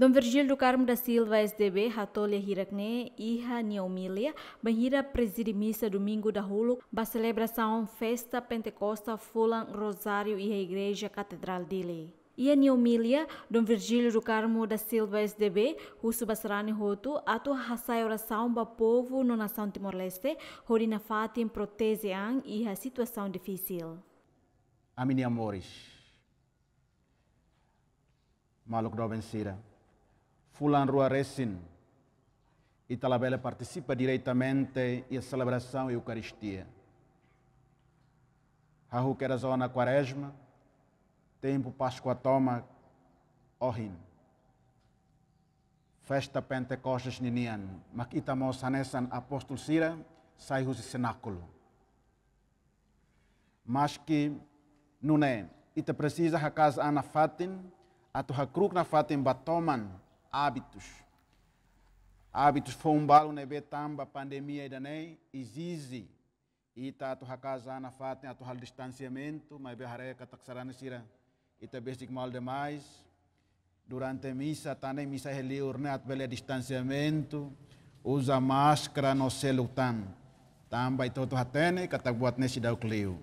Dom Virgílio do Carmo da Silva, SDB, Ratolha Hirakne, Iha Neomília, Banhira Presirimista Domingo da Hulu, ba celebração Festa Pentecosta Fulan Rosário e a Igreja Catedral de Ia Neomília, Dom Virgílio do Carmo da Silva, SDB, Russo Basarani Roto, Atu Hassai Oração ba Povo no Nação Timor-Leste, Horina Fatim Protesean e a Situação Difícil. Amém, amores. maluk Robin Fulano Ruarecin. E Talabela participa diretamente da celebração e Eucaristia. Rahu era zona quaresma, tempo Páscoa toma, Ohim. Festa Pentecostes Ninian, makita mo sanesan apostol sira, sai e cenáculo. Mas que não é, ita precisa a casa ana fatin, a tua cruz na fatin batoman, hábitos. Hábitos fombalo nebe né, tamba pandemia idanei exige ita tá tu hakazana fatem atu hal distanciamento, mas beharé tá kataksarana sira ita é besik mal demais. Durante a missa, também tá missa reliur, né, atu bele distanciamento, usa máscara no celutan. Tamba ito tu hatene katabuat nesi daukliu.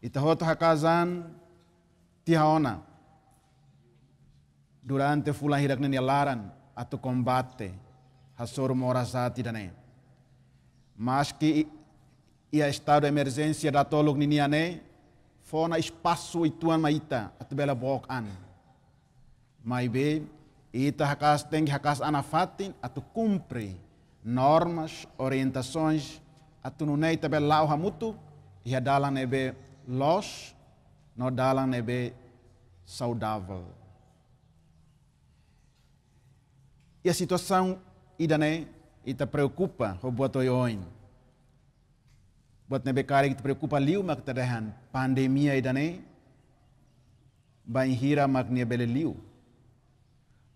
Ita casa hakazan tihaona durante fula hidak nani alaran atau combate hasor morasati dane mas que ia estado de emergência da tolog niniane fona espaço ituan maita atau bela bok an mai be ita hakas tengi hakas anafatin atau cumpre normas orientações atau nunei tabe lau hamutu ia dalan ebe los no dalan ebe saudável E a situação ida né, ita preocupa o boato yoin. Boato ne bekari ita preocupa liu mak terdehan pandemia ida né, bain hira mak ne bele liu.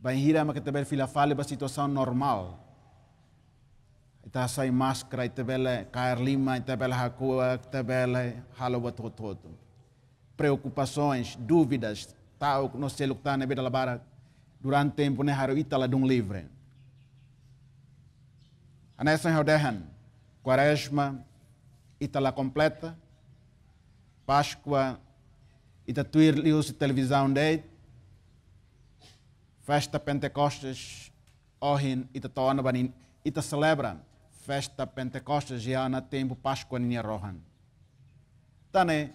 Bain hira mak tebel fila fale ba situação normal. Ita sai máscara, ita bele cair lima, ita bele hakua, ita bele halawa todo. Preocupações, dúvidas, tal, não sei o que está nebe vida da barra durante tempo né, hari itala dum livre. Anesan rodehan, quaresma, itala completa, Páscoa, itatuir lius televisão deit, festa Pentecostes, ohin itatona banin, ita celebra festa Pentecostes já na tempo Páscoa ninha rohan. Tane,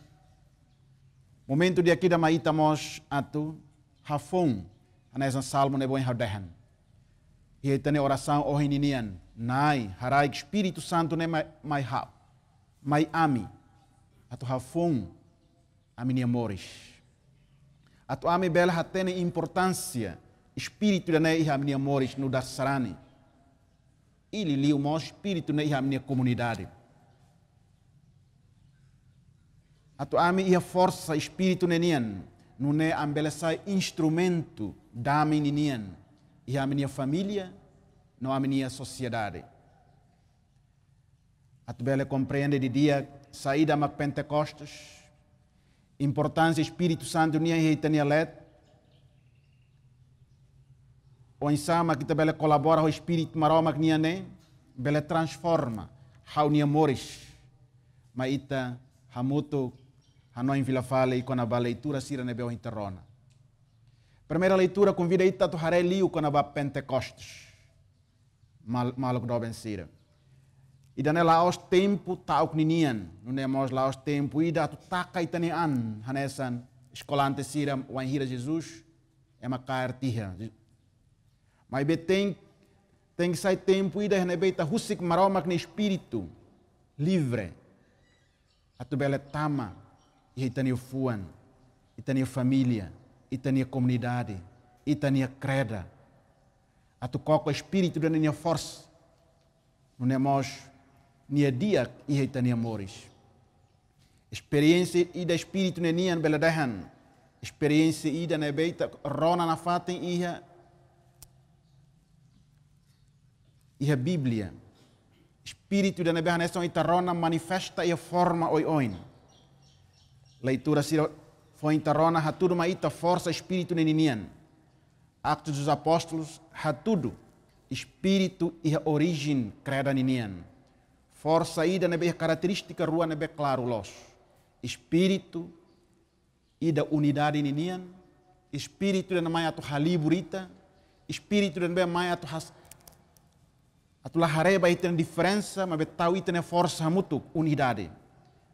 momento de aqui da maitamos atu, hafung, anaisan salmo neboi haudahan. E aí tem oração o hininian. Nai, harai Espírito Santo ne né, mai hau. Mai ami. Atu hafun amini amores. Atu ami bela hatene importância. Espírito da nei amini amores no darsarani. Ele li o maior espírito nei amini comunidade. Atu ami ia força espírito nenian. Nune ambelesai instrumento. instrumento dá-me ninguém e à minha família, não à minha sociedade. A Tubela compreende de dia saída a Pentecostes, importância Espírito Santo nia reitania let, o ensama que Tubela colabora o Espírito maroma que nia ne, bela transforma, hau nia mores, maita hamuto, em vila fale e quando a leitura sira nebeu interrona. Primeira leitura, convida aí Tato Hareliu quando vai Pentecostes. Mal, mal que bensira. E dane lá aos tempo tal tá, que ninian, não é mais lá aos tempo e da tu tá caitanean, tá hanesan, escolante cira, o anhira Jesus, é uma cartia. Mas be tem tem que sair tempo e da renebeita rusik maroma que espírito livre. A tu bela tama e tá o fuan, e tane família e tenha comunidade e tenha creda. A tu coco espírito da minha força. Não é mais minha dia e tenha amores. Experiência e da espírito na minha beladehan. Experiência e da nebeita rona na fata e a Bíblia. Espírito da nebeita é só rona manifesta e forma oi oin. Leitura foi interrona haturma ita força espírito neninian. Actos dos Apóstolos, hatudo, espírito e origem creda ninian. Força ida nebe característica rua nebe claro los. Espírito ida unidade ninian. Espírito dan maya tu haliburita. Espírito dan maya tu has Atula hareba iten diferença, mas betau iten força mutu, unidade.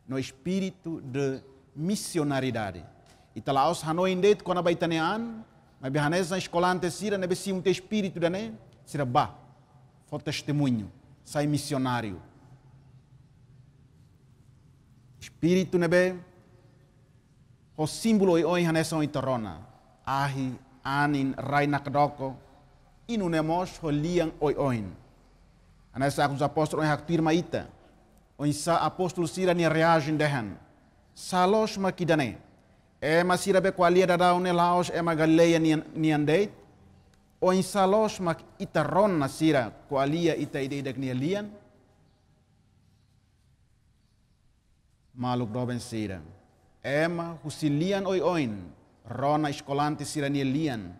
No espírito de missionaridade Italaos hano indet kona baitanean, mas behanes na escola antesira nebe sim te espírito dane, sira ba. Foi testemunho, sai missionário. Espírito nebe o símbolo e oi hanes oi torona. Ahi anin raina kadoko inunemos holian oi oin. Anessa com os apóstolos em haktir maita. Onsa apóstolo sira ni reagem dehan. Salos makidane e masira be qualia da daune laos e magaleia niandei o insalos mak itaron sira qualia ita idei dek nialian maluk doben sira ema husilian oi oin rona escolante sira nialian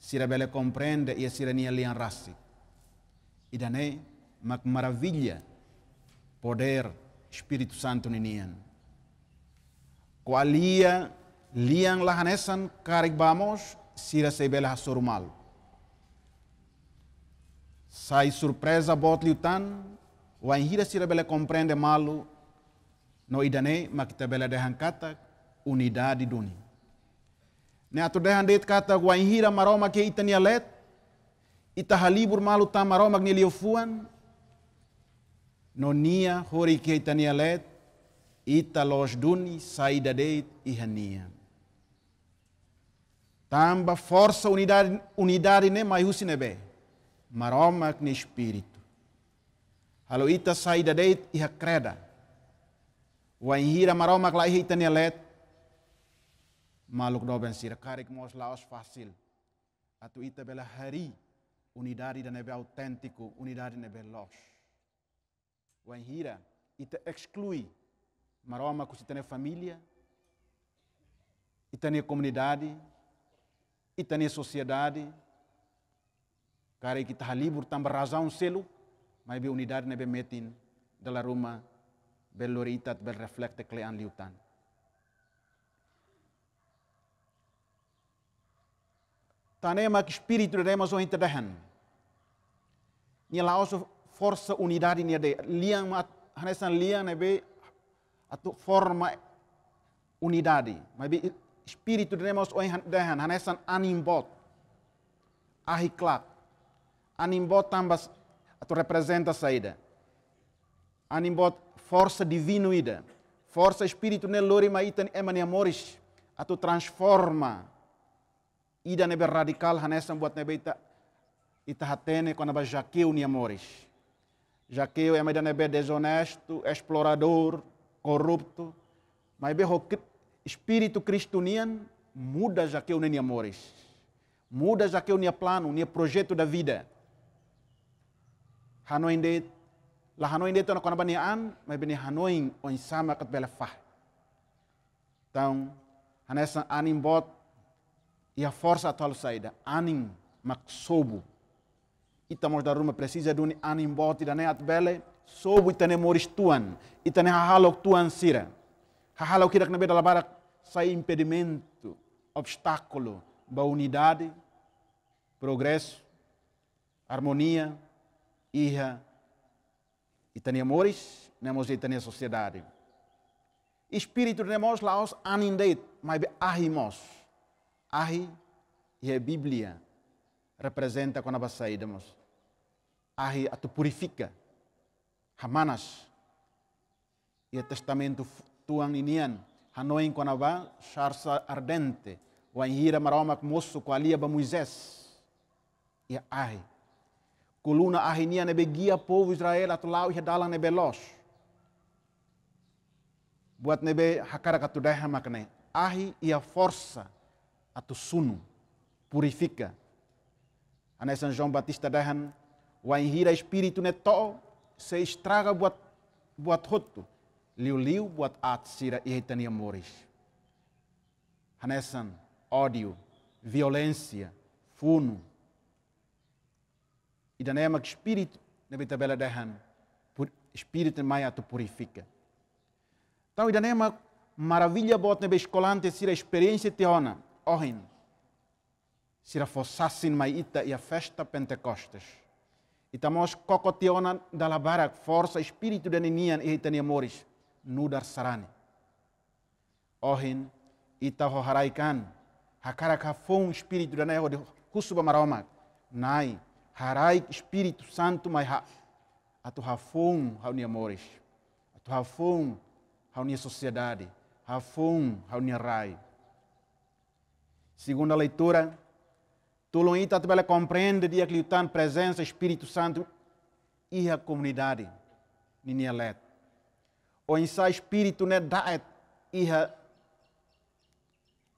sira bele comprende e sira nialian rasi idane mak maravilha poder Espírito Santo ninian qualia liang lahanesan karik bamos sira sebelah surmal. Sai surpresa bot liutan, wain hira sira bela komprende malu, no idane makita bela dehan kata di duni. Ne atur dehan det kata wain hira maroma ke itania let, ita halibur malu ta maroma gni liofuan, no nia hori ke itania let, ita los duni saida ihan ihania. Tamba força unidade, unidade ne né, maius maroma que ne espírito. Halo ita saída de iha creda. Wa maroma que lá iha itania let. Maluk doben sira karik mos laos fácil. Atu ita bela hari. Unidade da nebe autêntico, unidade nebe los. o anhira ita exclui. Maroma que tem família, itane comunidade, Ita e nem sociedade, kare que halibur livre, também razão selo, mas a unidade nebe metin dala ruma bel itat bel reflecte clean liutan. ki spiritu rema remas hinta dahan. Nia laoso forsa unidade nia de liang ma hanesan liang nebe atau forma unidade, mas espírito de Deus hanesan animbot, ahiklat. Animbot tambas atau representa saída. Animbot força divinoida, força espírito ne lori maitan emani amoris, atau transforma ida nebe radical, radikal hanesan buat nebe ita ita hatene quando ba jaqueu ni amores. Jaqueu é mais nebe desonesto, explorador, corrupto, mas be espírito cristoniano muda já que eu nem amores. Muda já que eu nem plano, nem projeto da vida. Hanoi de la Hanoi de tona kona banian, mas bani Hanoi on que kat bela fah. Então, hanessa anim bot e a força atual saída, anim maksobu. Itamos da ruma precisa de um anim bot e da nem at bela, sobu itane moris tuan, itane hahalok tuan sira. Hahalok kirak na da la barak sem impedimento, obstáculo da unidade, progresso, harmonia, irra e tem amores, temos e tem sociedade. Espírito lá os anindeit, mas ahimos. Ahi e a é Bíblia representa quando nós saímos. Ahi a tu purifica. Hamanas. E o é testamento tuang inian. Hanoi em Conabá, charça ardente, o anhira maroma moço com alia ba Moisés. E ai, coluna arrinia nebe guia povo Israel atulau e dalang nebe los. Buat nebe hakara katudaha makne. Ahi e a força atu sunu purifica. Ané São João Batista dahan, o anhira espírito neto se estraga buat buat hotu liu-liu buat at sira ihetania moris. Hanesan, ódio, violência, funo. E da nema que espírito na bela da han, espírito maia tu purifica. Então, e da nema maravilha bot na escolante sira experiência teona, ohin. Sira fossassin maita e a festa Pentecostes. E tamos cocoteona da labarak, força, espírito da ninian e hetania moris nudar sarani ohin ita ho harai kan fon espírito da ho de husuba maroma nai harai espírito santo mai ha atu ha fon ha unia mores atu ha fon sociedade ha fon rai segunda leitura tulon ita tu compreende dia que liutan presença espírito santo e a comunidade ninia leto onsa spiritu net né, daet iha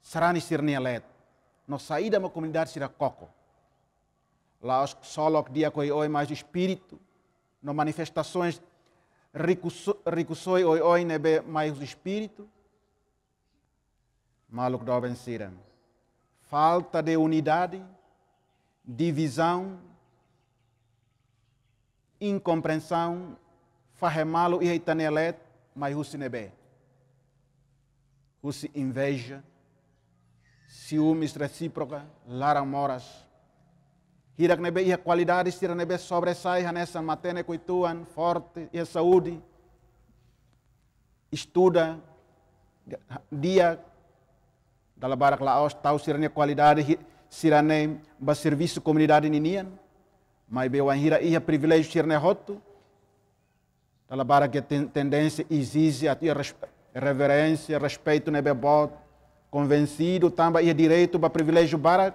sarani sirnia let no saída uma comunidade será coco lá os solok dia coi oi mais espírito no manifestações ricusoi oi oi nebe mais espírito maluk do venciram falta de unidade divisão incompreensão malo e itanelete mas é bem. Rússia inveja, ciúmes recíproca, lara moras. Hirak nebe é ia qualidades, tira nebe é sobressai, nessa matéria coituan, forte, a saúde. Estuda, dia, dalabarak laos, tau sirane qualidade, sirane ba serviço comunidade ninian. Mas bewan hira a privilégio sirane roto, Talabara que que tendência exige a tua reverência, respeito nebe né, bot, convencido também e é direito para privilégio para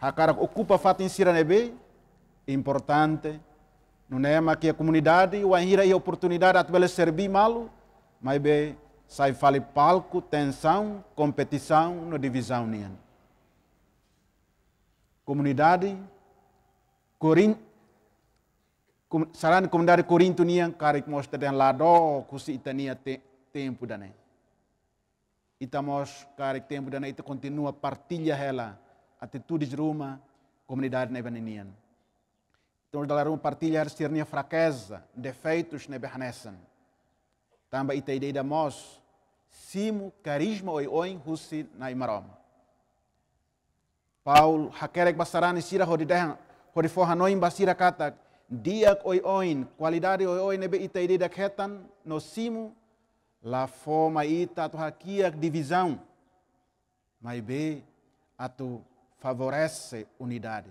a cara ocupa fato em sira nebe né, importante. Não é mas que a comunidade o anhira e a oportunidade a tua servir malo, mas bem sai fale palco, tensão, competição no é divisão nenhuma. Né? Comunidade Corinto saran comunidade Corinto nia que mostra den lado kusi itania te, tempo dane eh. itamos karik tempo dane eh, ita continua partilha ela atitude de ruma comunidade nebaninian então da ruma partilha ser fraqueza defeitos nebahnesen tamba ita ideia da mos simo carisma oi oi husi na imarom Paul hakerek basaran sira hodidah hodifohanoim basira katak diak oi oin, qualidade oi oin nebe ita ide daketan, simu la forma ita tu hakiak divisão, mas be atu favorece unidade.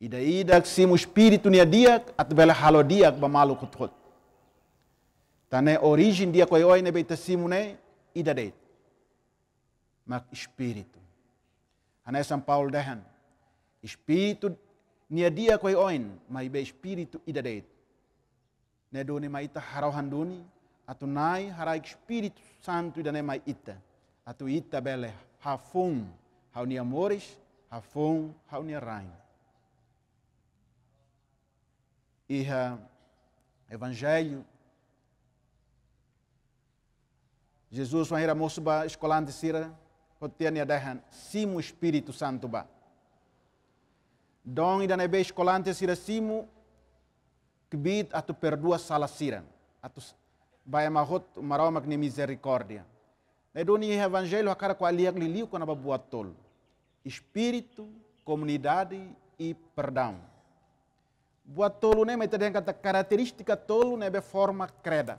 E daí dak simu espírito nia dia atu bela halo diak ba malu kutkut. Tane origem diak oi oin nebe ita simu ne, ida deit. Mak espírito. Ané São Paulo dehan. Espírito nia dia koi oin mai be espírito ida deit ne doni mai ita harau handoni atu nai harai espírito santo ida ne mai ita atu ita bele hafum hau nia amores hafum hau nia rain iha evangelho Jesus, uma era moço ba escolante sira, hotel nia dahan, simo Espírito Santo ba. Dong dan ebe eskolante sira simu kibit atau perdua salah siran atau baya mahot marau makne misericórdia. Na doni evangelho akara kwa liak liliu kona babuatol. Espírito, comunidade e perdão. Buatolo né, mas tem kata característica tolo né be forma creda.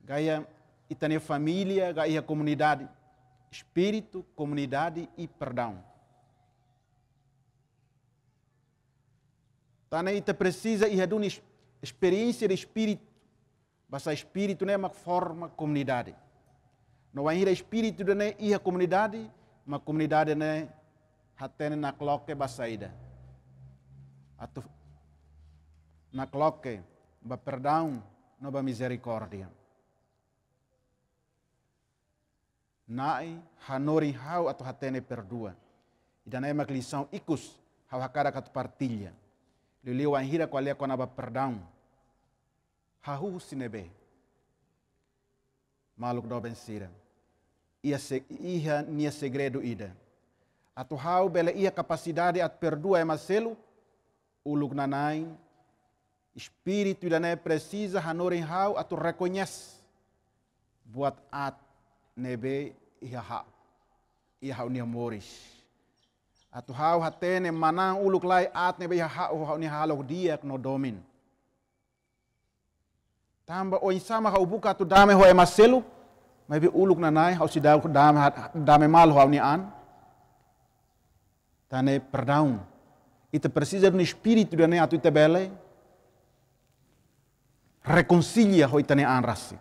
Gaya itane família, gaya comunidade. Espírito, comunidade e perdão Tá Tanaita precisa irradun experiência de espírito. Basta espírito não é uma forma comunidade. Não é espírito não é ir a comunidade, uma comunidade né, até na cloque basaída. Atu na cloque ba perdão, não ba misericórdia. Nai hanori hau atu hatene perdoa. E danai uma lição icus hau hakara katu partilha liliowahira kwa lea kona ba perdão hahu sinebe maluk do bensira ia se ia nia segredo ida atu hau bela ia capacidade at perdoa emaselo uluk nanai espírito ida precisa hanorin hau atu reconhece buat at nebe ia ha ia hau nia moris Atu hau hatene manang uluk lai atne be hau hau ni halok diak no domin. Tamba o isama hau buka tu dame ho emaselu, mai be uluk na nai hau si dau dame dame mal hau ni an. Tane perdaun. Ita precisa ni spirit da ne atu bele. Reconcilia ho itane an rasi.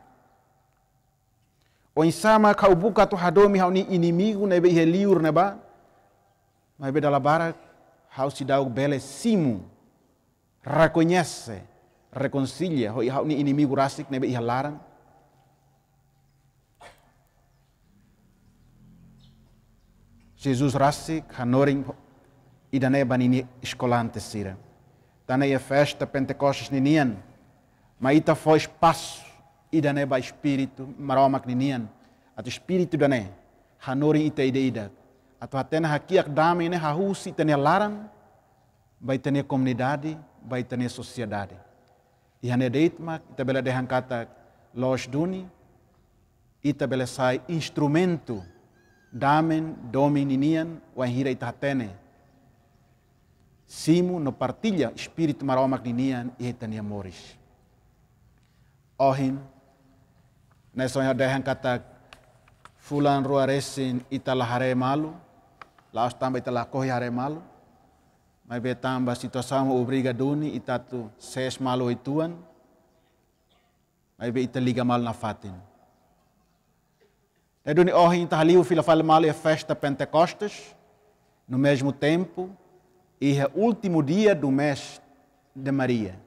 O isama kau buka tu hadomi hau ni inimigu ne be neba. ne ba. Mas Bedalabara, Hausidau belíssimo, reconhece, reconcilia, o inimigo rasik nebe ihalaran. Jesus rasik, hanorin, idane banini escolante sira. Danei a festa Pentecostes ninian, Mas ita foi espaço, idane ba espírito, maromak ninian, at espírito hanoring ita ite ideida, Atau hatena hakiak dame ne hahusi tenha laram, vai tene comunidade, vai tene sociedade. E a deitmak, itabela dehang kata losh duni, itabela sai instrumento damen domininian wahira itatene. simu no partilha espírito maromak ninian e tania moris. Ohin, nesonha dehan kata fulan ruaresin italahare malu, Laos tambah italah kohi hare malu. Mai be tambah situação obriga duni itatu tá ses malu ituan. Mai be italiga tá malu na fatin. É duni ohi intahliu fila fala malu é festa Pentecostes. No mesmo tempo, e é último dia do mês de Maria.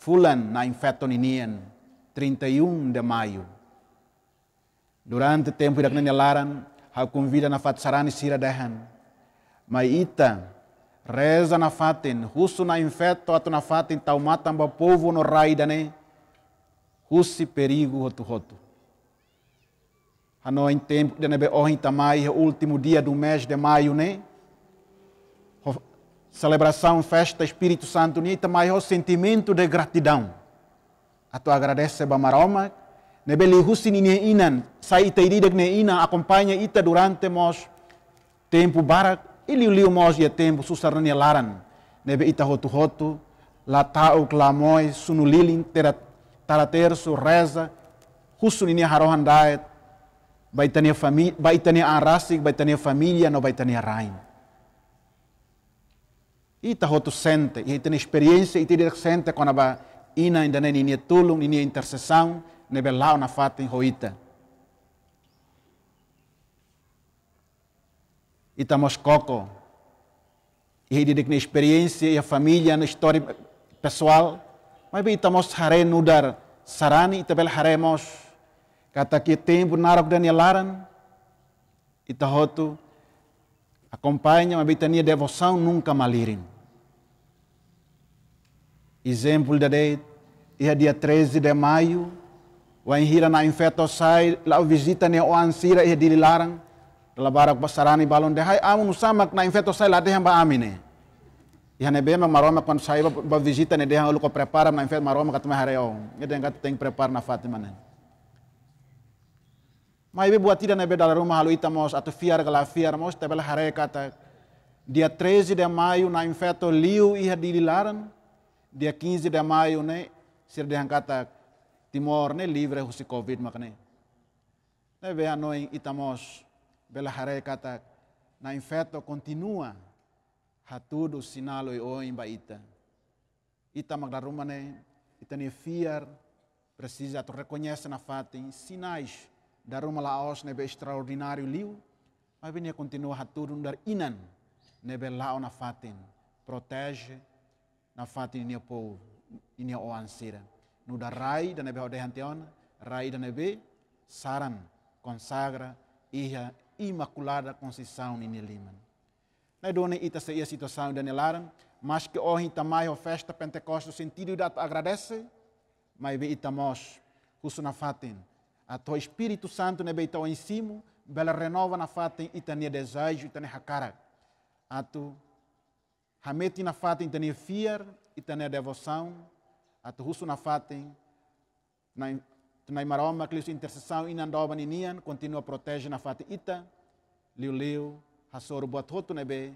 Fulan na infetoninian, 31 de maio. Durante o tempo da laran hakum vida na fat sarani sira dahan. Mai reza na fatin, husu na infeto atu na fatin tau matamba povo no raida dane. Husi perigo hotu hotu. A em tempo de nebe orin tamai, último dia do mês de maio, né? Celebração, festa, Espírito Santo, né? Tamai o sentimento de gratidão. A tu agradece Bamaroma, Nebele hustin ini inan, sai ita iridek ne ina acompanha ita durante mos tempo barak, ili liu mos ia tempo susarani laran. Nebe ita hotu hotu, latau klamoi, sunulilin, terat, taraterso, reza, hustin ini harohan daet, baitania família, baitania arasik, baitania família, no baitania rain. Ita hotu sente, ita experiência, ita sente quando ba ina ainda nem tulung, nem intercessão, nebelao na fatin Itamos coco. E redidik na experiência e a família na história pessoal. Mas itamos haré nudar sarani itabel haremos. Kata que tempo narok danielaran. Itahotu. Acompanha uma tenha devoção nunca malirem. Exemplo da é dia 13 de maio Wa hira na infeto sai la visita ne o sira e dililarang. la barak pasarani balon de hai amun samak na infeto sai la dehan ba amine. be bema maroma kon sai ba visita ne dehan luko prepara na infeto maroma katma hareo. de kat teng prepara na Fatima ne. ibe buat ne be dalam rumah halu mos atau fiar gala fiar mos tebel hare kata dia 13 de maio na infeto liu iha dililaran dia 15 de maio ne sir de kata Timor ne livre husi COVID makne. Ne não é itamos bela hare katak na infeto continua tudo sinalo e oi baita. Ita maglaruma ne ita ne fiar precisa tu reconhece na fatin sinais da ruma laos nebe extraordinário liu mas vinha continua hatudo dar inan nebe lao na fatin protege na fatin nia povo e nia oansira no da rai da nebe hode hanteona rai da nebe saran consagra iha imaculada conceição ni lima na dona ita se ia situação da nelaran mas que hoje tamai o festa pentecostes o sentido da agradece mas be ita mos na fatin a to espírito santo nebe ita o ensimo bela renova na fatin ita ne desejo ita ne hakara atu hameti na fatin ita ne fiar ita ne devoção atuhusu na fatem, na tunai maroma que intercessão inandoba ninian, continua protege na fate ita, liu liu, hasoro boa hotu nebe,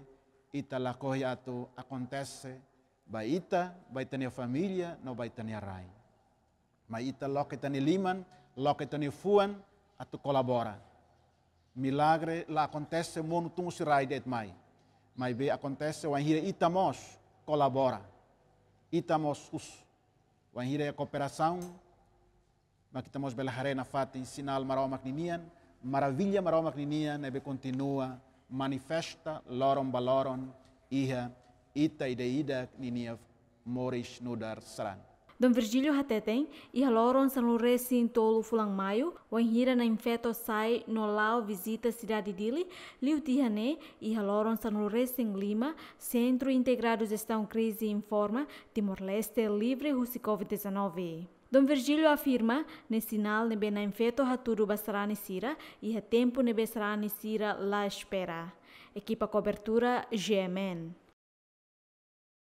ita la corre ato acontece, vai ita, vai tania família, não vai tania rai. Mas ita que tani liman, que tani fuan, ato colabora. Milagre la acontece monu tungu sirai det mai. Mas be acontece, o anhira ita mos, colabora. Ita mos usu. Panghira cooperação, mas que temos bela na fatin sinal marau makninian, maravilha marau makninian, é ebe continua, manifesta loron baloron, iha, ita ida ida niniaf, morish nudar saran. Don Virgílio hateten e Loron san luresi em tolo fulang maio, Enhira na infeto sai no lau visita cidade dili, liu tihane e Loron san luresi em Lima, centro integrado gestão crise informa, Timor-Leste livre russi Covid-19. Dom Virgílio afirma, nesse sinal nebe na infeto haturu basarani sira e ha tempo nebe sarani sira la espera. Equipa cobertura GMN.